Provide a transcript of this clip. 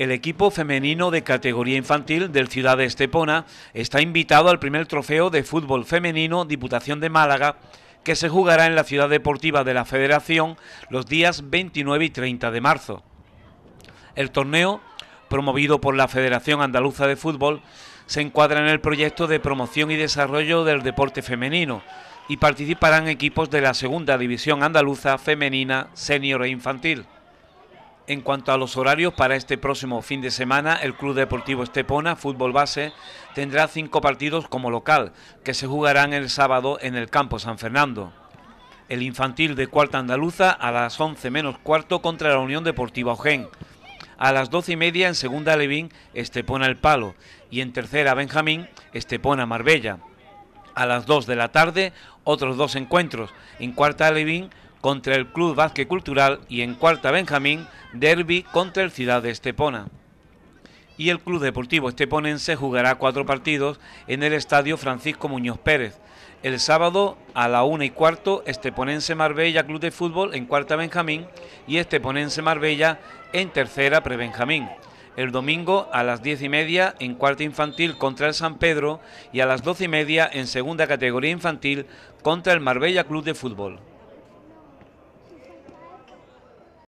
el equipo femenino de categoría infantil del Ciudad de Estepona está invitado al primer trofeo de fútbol femenino Diputación de Málaga que se jugará en la Ciudad Deportiva de la Federación los días 29 y 30 de marzo. El torneo, promovido por la Federación Andaluza de Fútbol, se encuadra en el proyecto de promoción y desarrollo del deporte femenino y participarán equipos de la Segunda División Andaluza Femenina, Senior e Infantil. En cuanto a los horarios para este próximo fin de semana, el Club Deportivo Estepona, fútbol base, tendrá cinco partidos como local, que se jugarán el sábado en el Campo San Fernando. El infantil de Cuarta Andaluza a las 11 menos cuarto contra la Unión Deportiva Ojén. A las 12 y media en Segunda Levín, Estepona El Palo. Y en Tercera Benjamín, Estepona Marbella. A las 2 de la tarde, otros dos encuentros. En Cuarta Levín, contra el Club Vázquez Cultural y en cuarta Benjamín, derby contra el Ciudad de Estepona. Y el Club Deportivo Esteponense jugará cuatro partidos en el Estadio Francisco Muñoz Pérez. El sábado a la una y cuarto, Esteponense Marbella Club de Fútbol en cuarta Benjamín y Esteponense Marbella en tercera Prebenjamín. El domingo a las diez y media en cuarta infantil contra el San Pedro y a las doce y media en segunda categoría infantil contra el Marbella Club de Fútbol.